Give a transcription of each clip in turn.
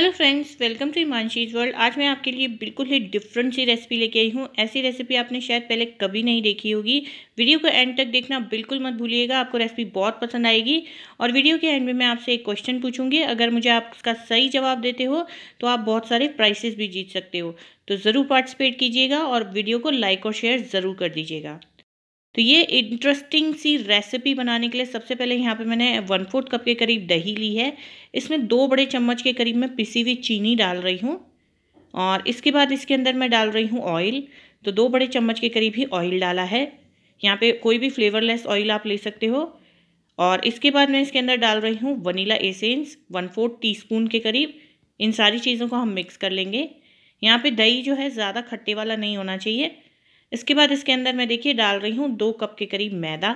hello friends welcome to Himanshi's world आज मैं आपके लिए बिल्कुल ही डिफरेंट सी रेसिपी लेके आई हूँ ऐसी रेसिपी आपने शायद पहले कभी नहीं देखी होगी वीडियो को एंड तक देखना बिल्कुल मत भूलिएगा आपको रेसिपी बहुत पसंद आएगी और वीडियो के एंड में मैं आपसे एक क्वेश्चन पूछूंगी अगर मुझे आप उसका सही जवाब देते हो तो आप बहुत सारे प्राइसेस भी जीत सकते हो तो ज़रूर पार्टिसिपेट कीजिएगा और वीडियो को लाइक और शेयर ज़रूर कर दीजिएगा तो ये इंटरेस्टिंग सी रेसिपी बनाने के लिए सबसे पहले यहाँ पे मैंने वन फोर्थ कप के करीब दही ली है इसमें दो बड़े चम्मच के करीब मैं पिसी हुई चीनी डाल रही हूँ और इसके बाद इसके अंदर मैं डाल रही हूँ ऑयल तो दो बड़े चम्मच के करीब ही ऑयल डाला है यहाँ पे कोई भी फ्लेवरलेस ऑयल आप ले सकते हो और इसके बाद मैं इसके अंदर डाल रही हूँ vanilla essence one fourth tea के करीब इन सारी चीज़ों को हम मिक्स कर लेंगे यहाँ पर दही जो है ज़्यादा खट्टे वाला नहीं होना चाहिए इसके बाद इसके अंदर मैं देखिए डाल रही हूँ दो कप के करीब मैदा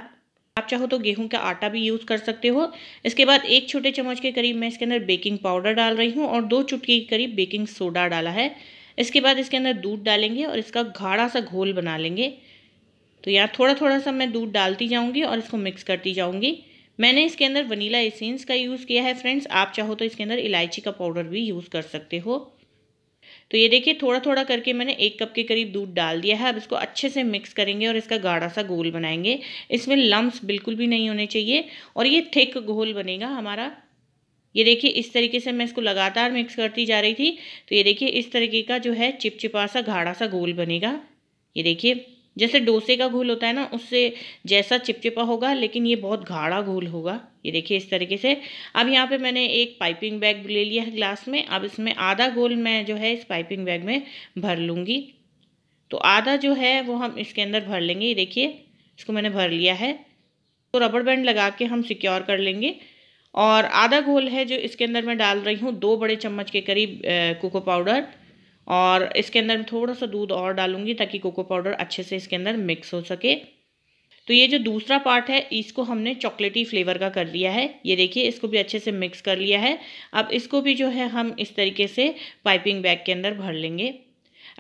आप चाहो तो गेहूं का आटा भी यूज़ कर सकते हो इसके बाद एक छोटे चम्मच के करीब मैं इसके अंदर बेकिंग पाउडर डाल रही हूँ और दो चुटकी के करीब बेकिंग सोडा डाला है इसके बाद इसके अंदर दूध डालेंगे और इसका गाढ़ा सा घोल बना लेंगे तो यहाँ थोड़ा थोड़ा सा मैं दूध डालती जाऊँगी और इसको मिक्स करती जाऊँगी मैंने इसके अंदर वनीला एसेंस का यूज़ किया है फ्रेंड्स आप चाहो तो इसके अंदर इलायची का पाउडर भी यूज़ कर सकते हो तो ये देखिए थोड़ा थोड़ा करके मैंने एक कप के करीब दूध डाल दिया है अब इसको अच्छे से मिक्स करेंगे और इसका गाढ़ा सा घोल बनाएंगे इसमें लम्ब्स बिल्कुल भी नहीं होने चाहिए और ये थिक घोल बनेगा हमारा ये देखिए इस तरीके से मैं इसको लगातार मिक्स करती जा रही थी तो ये देखिए इस तरीके का जो है चिपचिपा सा गाढ़ा सा घोल बनेगा ये देखिए जैसे डोसे का घोल होता है ना उससे जैसा चिपचिपा होगा लेकिन ये बहुत गाढ़ा घोल होगा ये देखिए इस तरीके से अब यहाँ पे मैंने एक पाइपिंग बैग ले लिया है ग्लास में अब इसमें आधा गोल मैं जो है इस पाइपिंग बैग में भर लूँगी तो आधा जो है वो हम इसके अंदर भर लेंगे ये देखिए इसको मैंने भर लिया है तो रबड़ बैंड लगा के हम सिक्योर कर लेंगे और आधा घोल है जो इसके अंदर मैं डाल रही हूँ दो बड़े चम्मच के करीब कोको पाउडर और इसके अंदर थोड़ा सा दूध और डालूंगी ताकि कोको पाउडर अच्छे से इसके अंदर मिक्स हो सके तो ये जो दूसरा पार्ट है इसको हमने चॉकलेटी फ्लेवर का कर लिया है ये देखिए इसको भी अच्छे से मिक्स कर लिया है अब इसको भी जो है हम इस तरीके से पाइपिंग बैग के अंदर भर लेंगे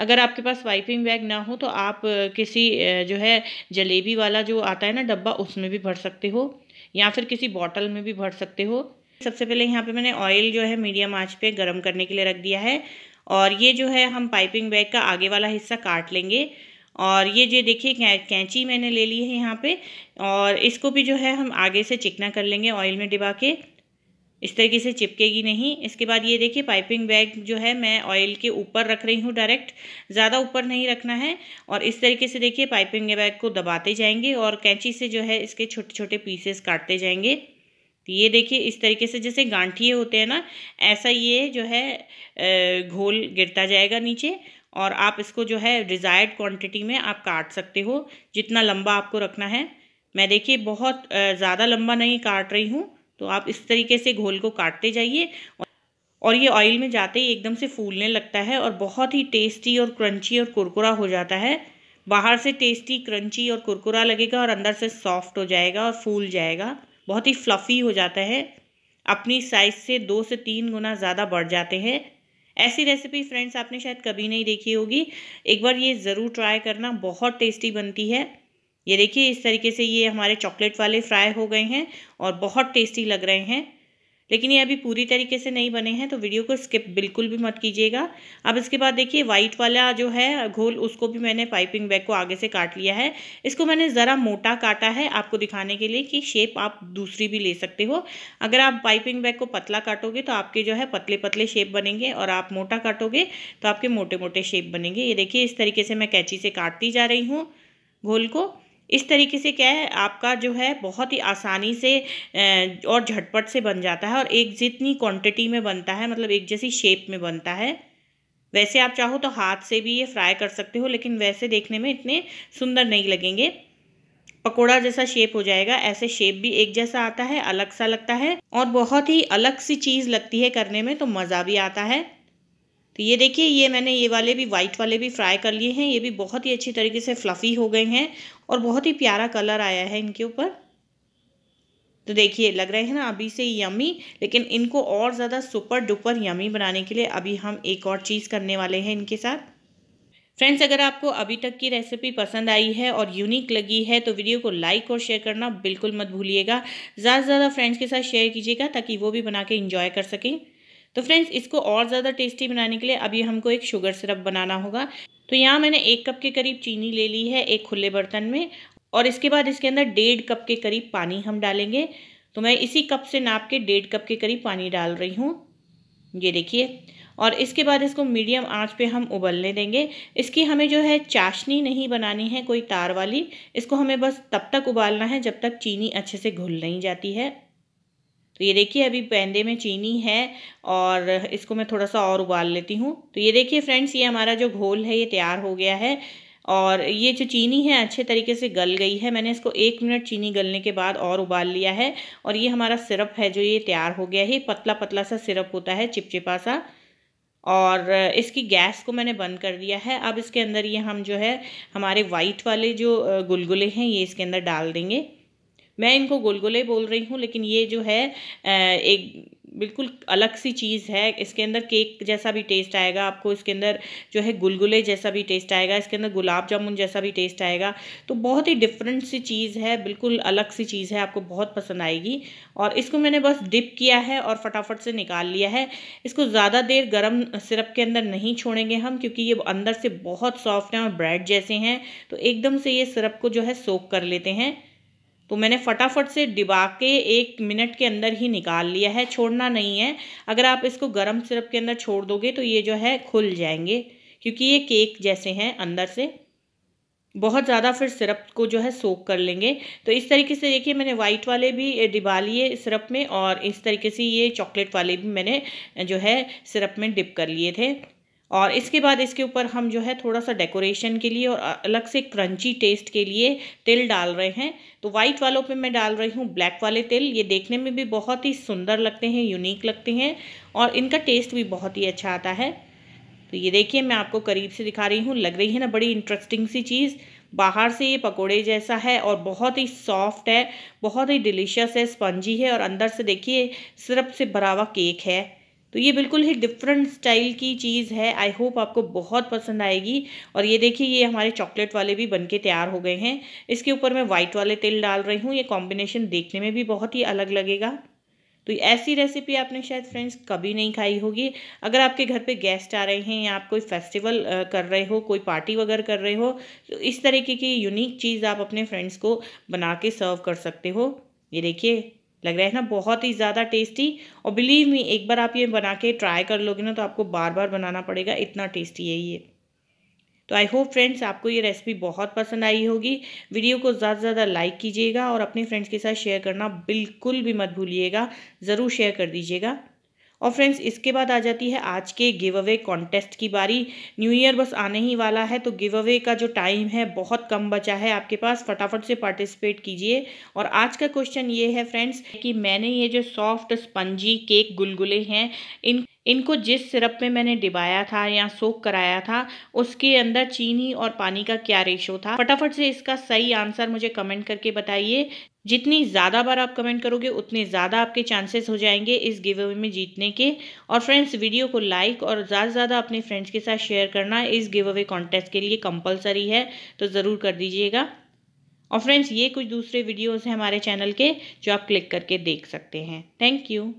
अगर आपके पास वाइपिंग बैग ना हो तो आप किसी जो है जलेबी वाला जो आता है ना डब्बा उसमें भी भर सकते हो या फिर किसी बॉटल में भी भर सकते हो सबसे पहले यहाँ पे मैंने ऑयल जो है मीडियम आंच पे गरम करने के लिए रख दिया है और ये जो है हम पाइपिंग बैग का आगे वाला हिस्सा काट लेंगे और ये जो देखिए कै, कैंची मैंने ले ली है यहाँ पे और इसको भी जो है हम आगे से चिकना कर लेंगे ऑयल में डिबा के इस तरीके से चिपकेगी नहीं इसके बाद ये देखिए पाइपिंग बैग जो है मैं ऑयल के ऊपर रख रही हूँ डायरेक्ट ज़्यादा ऊपर नहीं रखना है और इस तरीके से देखिए पाइपिंग बैग को दबाते जाएंगे और कैंची से जो है इसके छोटे छोटे पीसेस काटते जाएंगे तो ये देखिए इस तरीके से जैसे गांठिए होते हैं ना ऐसा ये जो है घोल गिरता जाएगा नीचे और आप इसको जो है डिज़ायर्ड क्वांटिटी में आप काट सकते हो जितना लंबा आपको रखना है मैं देखिए बहुत ज़्यादा लंबा नहीं काट रही हूँ तो आप इस तरीके से घोल को काटते जाइए और ये ऑयल में जाते ही एकदम से फूलने लगता है और बहुत ही टेस्टी और क्रंची और कुरकुरा हो जाता है बाहर से टेस्टी क्रंची और कुरकुरा लगेगा और अंदर से सॉफ्ट हो जाएगा और फूल जाएगा बहुत ही फ्लफ़ी हो जाता है अपनी साइज़ से दो से तीन गुना ज़्यादा बढ़ जाते हैं ऐसी रेसिपी फ्रेंड्स आपने शायद कभी नहीं देखी होगी एक बार ये ज़रूर ट्राई करना बहुत टेस्टी बनती है ये देखिए इस तरीके से ये हमारे चॉकलेट वाले फ्राई हो गए हैं और बहुत टेस्टी लग रहे हैं लेकिन ये अभी पूरी तरीके से नहीं बने हैं तो वीडियो को स्किप बिल्कुल भी मत कीजिएगा अब इसके बाद देखिए वाइट वाला जो है घोल उसको भी मैंने पाइपिंग बैग को आगे से काट लिया है इसको मैंने ज़रा मोटा काटा है आपको दिखाने के लिए कि शेप आप दूसरी भी ले सकते हो अगर आप पाइपिंग बैग को पतला काटोगे तो आपके जो है पतले पतले शेप बनेंगे और आप मोटा काटोगे तो आपके मोटे मोटे शेप बनेंगे ये देखिए इस तरीके से मैं कैंची से काटती जा रही हूँ घोल को इस तरीके से क्या है आपका जो है बहुत ही आसानी से और झटपट से बन जाता है और एक जितनी क्वांटिटी में बनता है मतलब एक जैसी शेप में बनता है वैसे आप चाहो तो हाथ से भी ये फ्राई कर सकते हो लेकिन वैसे देखने में इतने सुंदर नहीं लगेंगे पकोड़ा जैसा शेप हो जाएगा ऐसे शेप भी एक जैसा आता है अलग सा लगता है और बहुत ही अलग सी चीज़ लगती है करने में तो मज़ा भी आता है तो ये देखिए ये मैंने ये वाले भी वाइट वाले भी फ्राई कर लिए हैं ये भी बहुत ही अच्छी तरीके से फ्लफ़ी हो गए हैं और बहुत ही प्यारा कलर आया है इनके ऊपर तो देखिए लग रहे हैं ना अभी से यमी लेकिन इनको और ज़्यादा सुपर डुपर यमी बनाने के लिए अभी हम एक और चीज़ करने वाले हैं इनके साथ फ्रेंड्स अगर आपको अभी तक की रेसिपी पसंद आई है और यूनिक लगी है तो वीडियो को लाइक और शेयर करना बिल्कुल मत भूलिएगा ज़्यादा से ज़्यादा फ्रेंड्स के साथ शेयर कीजिएगा ताकि वो भी बना के इंजॉय कर सकें तो फ्रेंड्स इसको और ज़्यादा टेस्टी बनाने के लिए अभी हमको एक शुगर सिरप बनाना होगा तो यहाँ मैंने एक कप के करीब चीनी ले ली है एक खुले बर्तन में और इसके बाद इसके अंदर डेढ़ कप के करीब पानी हम डालेंगे तो मैं इसी कप से नाप के डेढ़ कप के करीब पानी डाल रही हूँ ये देखिए और इसके बाद इसको मीडियम आंच पे हम उबलने देंगे इसकी हमें जो है चाशनी नहीं बनानी है कोई तार वाली इसको हमें बस तब तक उबालना है जब तक चीनी अच्छे से घुल नहीं जाती है तो ये देखिए अभी पैंदे में चीनी है और इसको मैं थोड़ा सा और उबाल लेती हूँ तो ये देखिए फ्रेंड्स ये हमारा जो घोल है ये तैयार हो गया है और ये जो चीनी है अच्छे तरीके से गल गई है मैंने इसको एक मिनट चीनी गलने के बाद और उबाल लिया है और ये हमारा सिरप है जो ये तैयार हो गया है पतला पतला सा सिरप होता है चिपचिपा सा और इसकी गैस को मैंने बंद कर दिया है अब इसके अंदर ये हम जो है हमारे वाइट वाले जो गुलगुले हैं ये इसके अंदर डाल देंगे मैं इनको गुलगुले बोल रही हूँ लेकिन ये जो है एक बिल्कुल अलग सी चीज़ है इसके अंदर केक जैसा भी टेस्ट आएगा आपको इसके अंदर जो है गुलगुले जैसा भी टेस्ट आएगा इसके अंदर गुलाब जामुन जैसा भी टेस्ट आएगा तो बहुत ही डिफरेंट सी चीज़ है बिल्कुल अलग सी चीज़ है आपको बहुत पसंद आएगी और इसको मैंने बस डिप किया है और फटाफट से निकाल लिया है इसको ज़्यादा देर गर्म सिरप के अंदर नहीं छोड़ेंगे हम क्योंकि ये अंदर से बहुत सॉफ्ट हैं और ब्रेड जैसे हैं तो एकदम से ये सिरप को जो है सोख कर लेते हैं तो मैंने फटाफट से डिबा के एक मिनट के अंदर ही निकाल लिया है छोड़ना नहीं है अगर आप इसको गर्म सिरप के अंदर छोड़ दोगे तो ये जो है खुल जाएंगे क्योंकि ये केक जैसे हैं अंदर से बहुत ज़्यादा फिर सिरप को जो है सोख कर लेंगे तो इस तरीके से देखिए मैंने वाइट वाले भी डिबा लिए सिरप में और इस तरीके से ये चॉकलेट वाले भी मैंने जो है सिरप में डिप कर लिए थे और इसके बाद इसके ऊपर हम जो है थोड़ा सा डेकोरेशन के लिए और अलग से क्रंची टेस्ट के लिए तिल डाल रहे हैं तो वाइट वालों पे मैं डाल रही हूँ ब्लैक वाले तिल ये देखने में भी बहुत ही सुंदर लगते हैं यूनिक लगते हैं और इनका टेस्ट भी बहुत ही अच्छा आता है तो ये देखिए मैं आपको करीब से दिखा रही हूँ लग रही है ना बड़ी इंटरेस्टिंग सी चीज़ बाहर से ये पकौड़े जैसा है और बहुत ही सॉफ्ट है बहुत ही डिलीशियस है स्पंजी है और अंदर से देखिए सिरप से भरा हुआ केक है तो ये बिल्कुल ही डिफरेंट स्टाइल की चीज़ है आई होप आपको बहुत पसंद आएगी और ये देखिए ये हमारे चॉकलेट वाले भी बनके तैयार हो गए हैं इसके ऊपर मैं वाइट वाले तेल डाल रही हूँ ये कॉम्बिनेशन देखने में भी बहुत ही अलग लगेगा तो ऐसी रेसिपी आपने शायद फ्रेंड्स कभी नहीं खाई होगी अगर आपके घर पे गेस्ट आ रहे हैं या आप कोई फेस्टिवल कर रहे हो कोई पार्टी वगैरह कर रहे हो तो इस तरीके की यूनिक चीज़ आप अपने फ्रेंड्स को बना के सर्व कर सकते हो ये देखिए लग रहा है ना बहुत ही ज़्यादा टेस्टी और बिलीव मी एक बार आप ये बना के ट्राई कर लोगे ना तो आपको बार बार बनाना पड़ेगा इतना टेस्टी है ये तो आई होप फ्रेंड्स आपको ये रेसिपी बहुत पसंद आई होगी वीडियो को ज़्यादा से ज़्यादा लाइक कीजिएगा और अपने फ्रेंड्स के साथ शेयर करना बिल्कुल भी मत भूलिएगा ज़रूर शेयर कर दीजिएगा और फ्रेंड्स इसके बाद आ जाती है आज के गिव अवे कॉन्टेस्ट की बारी न्यू ईयर बस आने ही वाला है तो गिव अवे का जो टाइम है बहुत कम बचा है आपके पास फटाफट से पार्टिसिपेट कीजिए और आज का क्वेश्चन ये है फ्रेंड्स कि मैंने ये जो सॉफ्ट स्पंजी केक गुलगुले हैं इन इनको जिस सिरप में मैंने डिबाया था या सोख कराया था उसके अंदर चीनी और पानी का क्या रेशो था फटाफट से इसका सही आंसर मुझे कमेंट करके बताइए जितनी ज़्यादा बार आप कमेंट करोगे उतने ज़्यादा आपके चांसेस हो जाएंगे इस गिव अवे में जीतने के और फ्रेंड्स वीडियो को लाइक और ज़्यादा से ज़्यादा अपने फ्रेंड्स के साथ शेयर करना इस गिव अवे कॉन्टेस्ट के लिए कंपलसरी है तो ज़रूर कर दीजिएगा और फ्रेंड्स ये कुछ दूसरे वीडियोज़ हैं हमारे चैनल के जो आप क्लिक करके देख सकते हैं थैंक यू